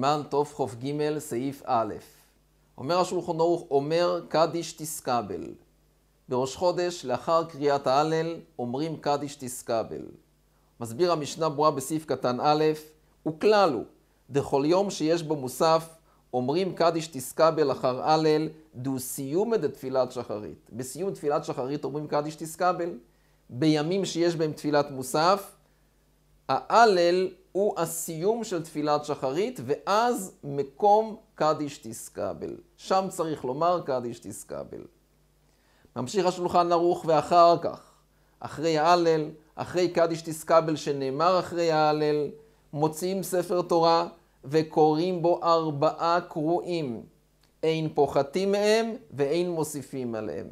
סימן תכ"ג, סעיף א'. אומר השולחון ערוך, אומר קדיש תסכבל. בראש חודש, לאחר קריאת ההלל, אומרים קדיש תסכבל. מסביר המשנה ברורה בסעיף קטן א', וכלל הוא, דכל יום שיש בו מוסף, אומרים קדיש תסכבל אחר הלל, דו סיומא דתפילת שחרית. בסיום תפילת שחרית אומרים קדיש תסכבל. בימים שיש בהם תפילת מוסף, ההלל הוא הסיום של תפילת שחרית, ואז מקום קדיש תסכבל. שם צריך לומר קדיש תסכבל. ממשיך השולחן ערוך ואחר כך, אחרי ההלל, אחרי קדיש תסכבל שנאמר אחרי ההלל, מוציאים ספר תורה וקוראים בו ארבעה קרואים. אין פוחתים מהם ואין מוסיפים עליהם.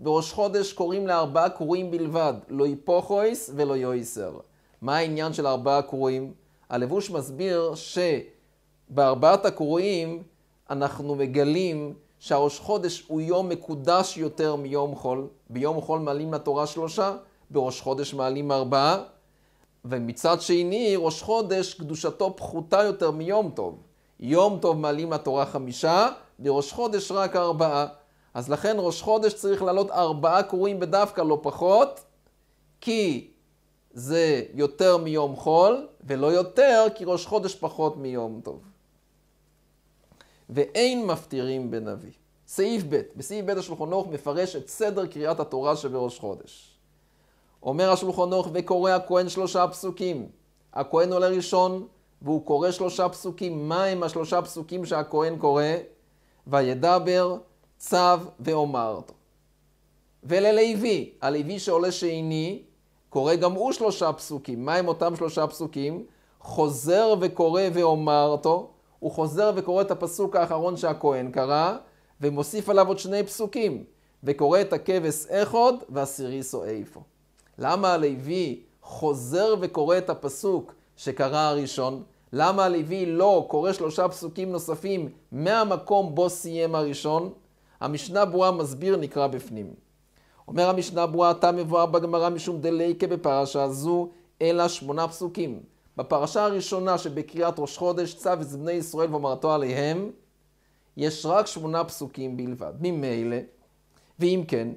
בראש חודש קוראים לארבעה קרואים בלבד, לא יפוכויס ולא יויסר. מה העניין של ארבעה קרואים? הלבוש מסביר שבארבעת הקרואים אנחנו מגלים שהראש חודש הוא יום מקודש יותר מיום חול. ביום חול מעלים לתורה שלושה, בראש חודש מעלים ארבעה, ומצד שני, ראש חודש קדושתו פחותה יותר מיום טוב. יום טוב מעלים לתורה חמישה, בראש חודש רק ארבעה. אז לכן ראש חודש צריך לעלות ארבעה קרואים בדווקא, לא פחות, כי זה יותר מיום חול, ולא יותר, כי ראש חודש פחות מיום טוב. ואין מפטירים בנביא. סעיף ב', בסעיף ב' השולחון נוח מפרש את סדר קריאת התורה שבראש חודש. אומר השולחון נוח וקורא הכהן שלושה פסוקים. הכהן עולה ראשון, והוא קורא שלושה פסוקים. מה הם השלושה פסוקים שהכהן קורא? וידבר, צב ואומר אותו. וללוי, הלוי שעולה שני, קורא גם הוא שלושה פסוקים. מה הם אותם שלושה פסוקים? חוזר וקורא ואומר אותו. הוא חוזר וקורא את הפסוק האחרון שהכהן קרא, ומוסיף עליו עוד שני פסוקים. וקורא את הכבש אחד והסיריסו איפה. למה הלוי חוזר וקורא את הפסוק שקרא הראשון? למה הלוי לא קורא שלושה פסוקים נוספים מהמקום בו סיים הראשון? המשנה ברורה מסביר נקרא בפנים. אומר המשנה ברורה, אתה מבואר בגמרא משום דליקה בפרשה זו, אלא שמונה פסוקים. בפרשה הראשונה שבקריאת ראש חודש צו את בני ישראל ואומרתו עליהם, יש רק שמונה פסוקים בלבד. ממילא, ואם כן,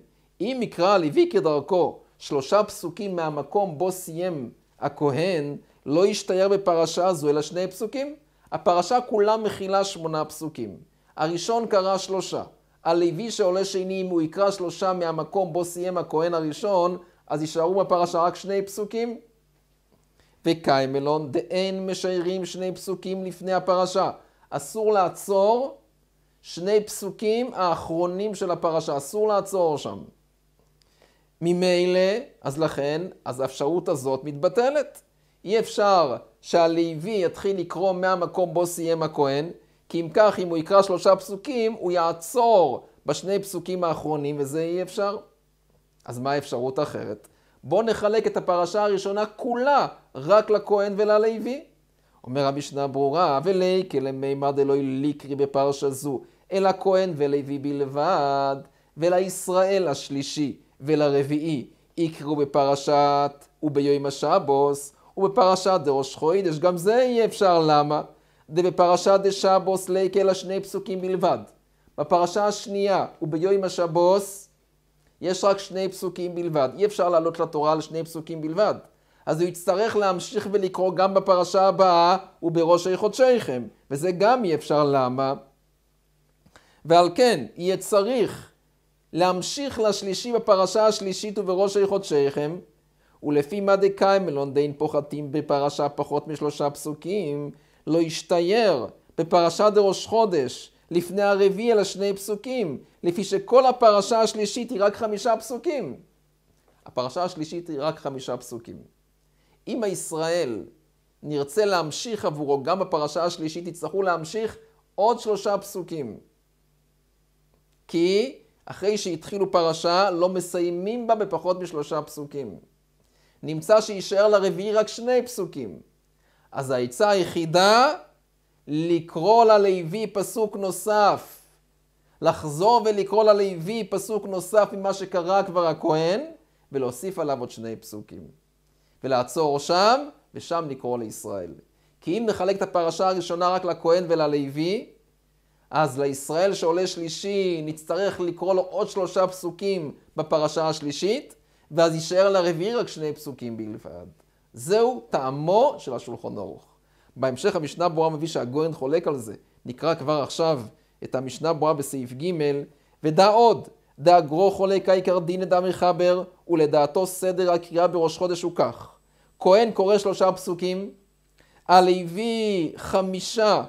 אם יקרא הלוי כדרכו שלושה פסוקים מהמקום בו סיים הכהן, לא ישתייר בפרשה זו אלא שני פסוקים. הפרשה כולה מכילה שמונה פסוקים. הראשון קרא שלושה. הלוי שעולה שני, אם הוא יקרא שלושה מהמקום בו סיים הכהן הראשון, אז יישארו בפרשה רק שני פסוקים. וקיימלון, דאין משיירים שני פסוקים לפני הפרשה. אסור לעצור שני פסוקים האחרונים של הפרשה, אסור לעצור שם. ממילא, אז לכן, אז האפשרות הזאת מתבטלת. אי אפשר שהלוי יתחיל לקרוא מהמקום בו סיים הכהן, כי אם כך, אם הוא יקרא שלושה פסוקים, הוא יעצור בשני פסוקים האחרונים, וזה אי אפשר. אז מה האפשרות האחרת? בואו נחלק את הפרשה הראשונה כולה רק לכהן וללוי. אומר המשנה ברורה, ולי כלמימד אלוהי ליקרי בפרשה זו, אל הכהן ולוי בלבד, ולישראל השלישי ולרביעי יקראו בפרשת וביום השבוס, ובפרשת דראש חוידש, גם זה אי אפשר, למה? דבפרשה דשבוס ליקה אלא שני פסוקים בלבד. בפרשה השנייה וביום השבוס יש רק שני פסוקים בלבד. אי אפשר לעלות לתורה על שני פסוקים בלבד. אז הוא יצטרך להמשיך ולקרוא גם בפרשה הבאה ובראשי חודשיכם. וזה גם אי אפשר למה. ועל כן, יהיה צריך להמשיך לשלישי בפרשה השלישית ובראשי חודשיכם, ולפי מה דקיימלון דין פוחתים בפרשה פחות משלושה פסוקים, לא השתייר בפרשה דראש חודש לפני הרביעי אלא שני פסוקים, לפי שכל הפרשה השלישית היא רק חמישה פסוקים. הפרשה השלישית היא רק חמישה פסוקים. אם הישראל נרצה להמשיך עבורו גם בפרשה השלישית, יצטרכו להמשיך עוד שלושה פסוקים. כי אחרי שהתחילו פרשה, לא מסיימים בה בפחות משלושה פסוקים. נמצא שיישאר לרביעי רק שני פסוקים. אז העצה היחידה, לקרוא ללוי פסוק נוסף. לחזור ולקרוא ללוי פסוק נוסף ממה שקרא כבר הכהן, ולהוסיף עליו עוד שני פסוקים. ולעצור שם, ושם לקרוא לישראל. כי אם נחלק את הפרשה הראשונה רק לכהן וללוי, אז לישראל שעולה שלישי נצטרך לקרוא לו עוד שלושה פסוקים בפרשה השלישית, ואז יישאר לרביעי רק שני פסוקים בלבד. זהו טעמו של השולחון ערוך. בהמשך המשנה ברורה מביא שהגויין חולק על זה. נקרא כבר עכשיו את המשנה ברורה בסעיף ג' ודע עוד, דע גרו חולק העיקר דין לדע מחבר, ולדעתו סדר הקריאה בראש חודש הוא כך. כהן קורא שלושה פסוקים, הלוי חמישה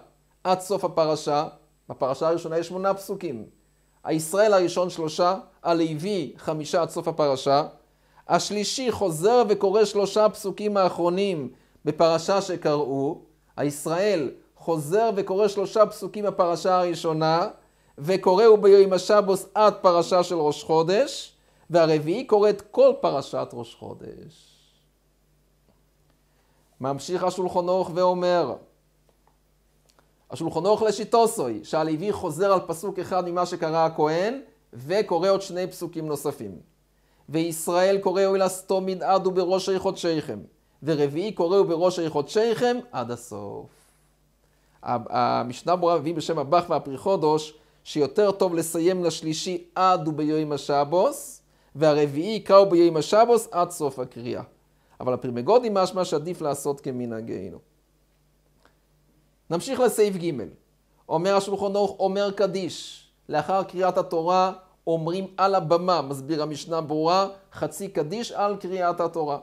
עד סוף הפרשה, בפרשה הראשונה יש שמונה פסוקים. הישראל הראשון שלושה, הלוי חמישה עד סוף הפרשה. השלישי חוזר וקורא שלושה פסוקים האחרונים בפרשה שקראו, הישראל חוזר וקורא שלושה פסוקים בפרשה הראשונה, וקוראו בימשה בוסעת פרשה של ראש חודש, והרביעי קורא את כל פרשת ראש חודש. ממשיך השולחון אורך ואומר, השולחון אורך לשיטוסוי, שהלוי חוזר על פסוק אחד ממה שקרא הכהן, וקורא עוד שני פסוקים נוספים. וישראל קוראו אל הסתום מנעדו בראשי חודשיכם, ורביעי קוראו בראשי חודשיכם עד הסוף. המשנה ברורה מביא בשם הבח והפרי חודש, שיותר טוב לסיים לשלישי עד וביום השבוס, והרביעי יקראו ביום השבוס עד סוף הקריאה. אבל הפרימגודי משמע שעדיף לעשות כמנהגנו. נמשיך לסעיף ג' אומר השולחון ערוך אומר קדיש, לאחר קריאת התורה אומרים על הבמה, מסביר המשנה ברורה, חצי קדיש על קריאת התורה.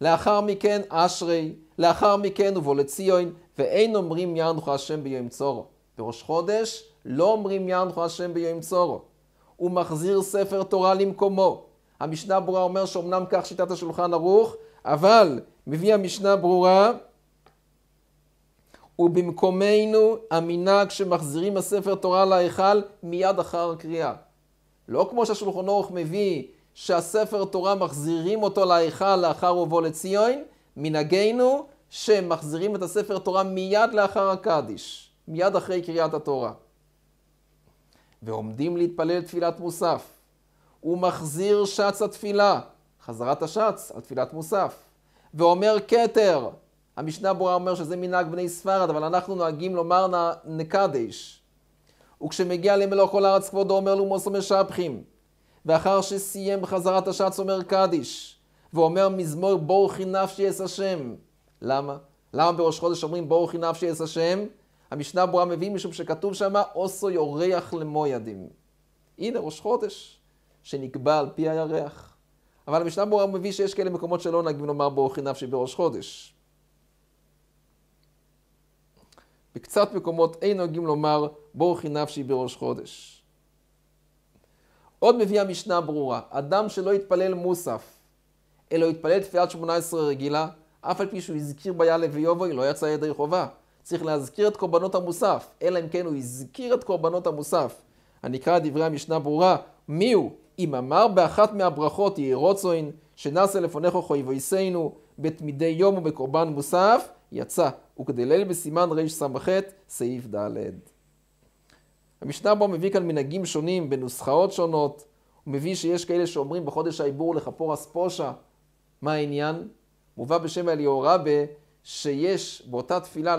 לאחר מכן אשרי, לאחר מכן ובוא לציון, ואין אומרים יענכו השם ביום צורו. בראש חודש לא אומרים יענכו השם ביום צורו. הוא מחזיר ספר תורה למקומו. המשנה ברורה אומר שאומנם כך שיטת השולחן ערוך, אבל מביא המשנה ברורה ובמקומנו המנהג שמחזירים הספר תורה להיכל מיד אחר הקריאה. לא כמו שהשולחון אורך מביא שהספר תורה מחזירים אותו להיכל לאחר ובוא לציון, מנהגנו שמחזירים את הספר תורה מיד לאחר הקדיש, מיד אחרי קריאת התורה. ועומדים להתפלל תפילת מוסף. הוא מחזיר שץ התפילה, חזרת השץ על תפילת מוסף. ואומר כתר, המשנה ברורה אומר שזה מנהג בני ספרד, אבל אנחנו נוהגים לומר נקדיש. וכשמגיע למלוך כל הארץ כבודו אומר לאומוס ומשבחים. ואחר שסיים בחזרת השץ אומר קדיש, ואומר מזמור בורכי נפשי אס השם. למה? למה בראש חודש אומרים בורכי נפשי אס השם? המשנה ברורה מביא משום שכתוב שם אוסו יורח למו ידים. הנה ראש חודש שנקבע על פי הירח. אבל המשנה ברורה מביא שיש כאלה מקומות שלא נגיד לומר בורכי נפשי בראש חודש. בקצת מקומות אין נוהגים לומר בורכי נפשי בראש חודש. עוד מביאה משנה ברורה, אדם שלא יתפלל מוסף, אלא יתפלל תפילת שמונה עשרה רגילה, אף על פי שהוא הזכיר ביאלה ויובוי, לא יצא ידי חובה. צריך להזכיר את קורבנות המוסף, אלא אם כן הוא הזכיר את קורבנות המוסף. הנקרא דברי המשנה ברורה, מי הוא? אם אמר באחת מהברכות יהי רוצוין, שנעשה לפניך חויבויסנו, בתמידי יום ובקורבן מוסף, יצא וכדלל בסימן רס"ח, סעיף ד'. המשנה בו מביא כאן מנהגים שונים בנוסחאות שונות. הוא מביא שיש כאלה שאומרים בחודש העיבור לכפור פושע. מה העניין? מובא בשם אליהורבה שיש באותה תפילה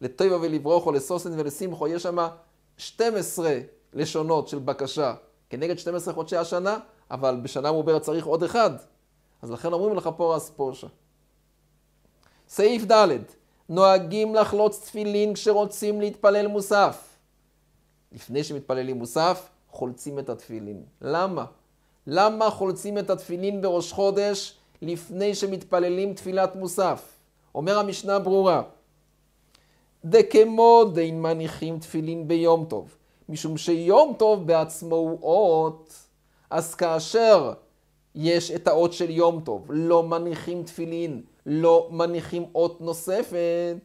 לטבע ולברוך או לסוסן ולשמחו, יש שם 12 לשונות של בקשה כנגד 12 חודשי השנה, אבל בשנה מעוברת צריך עוד אחד. אז לכן אומרים לכפור פורס סעיף ד' נוהגים לחלוץ תפילין כשרוצים להתפלל מוסף. לפני שמתפללים מוסף, חולצים את התפילין. למה? למה חולצים את התפילין בראש חודש לפני שמתפללים תפילת מוסף? אומר המשנה ברורה, דכמו דין מניחים תפילין ביום טוב, משום שיום טוב בעצמו הוא אות, אז כאשר יש את האות של יום טוב, לא מניחים תפילין, לא מניחים אות נוספת.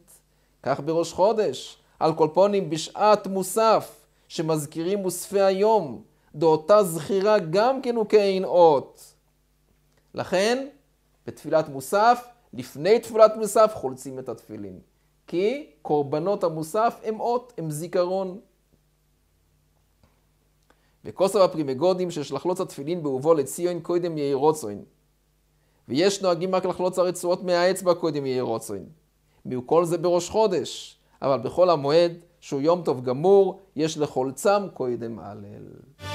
כך בראש חודש, על כל פונים בשעת מוסף, שמזכירים מוספי היום, דאותה זכירה גם כן כאין אות. לכן, בתפילת מוסף, לפני תפילת מוסף חולצים את התפילין. כי קורבנות המוסף הם אות, הם זיכרון. וכוסר הפרימגודים שיש לחלוץ התפילין באובו לציון קודם יאירוצוין, ויש נוהגים רק לחלוץ הרצועות מהאצבע קודם יהיה רוצין. מכל זה בראש חודש, אבל בכל המועד, שהוא יום טוב גמור, יש לחולצם קודם הלל.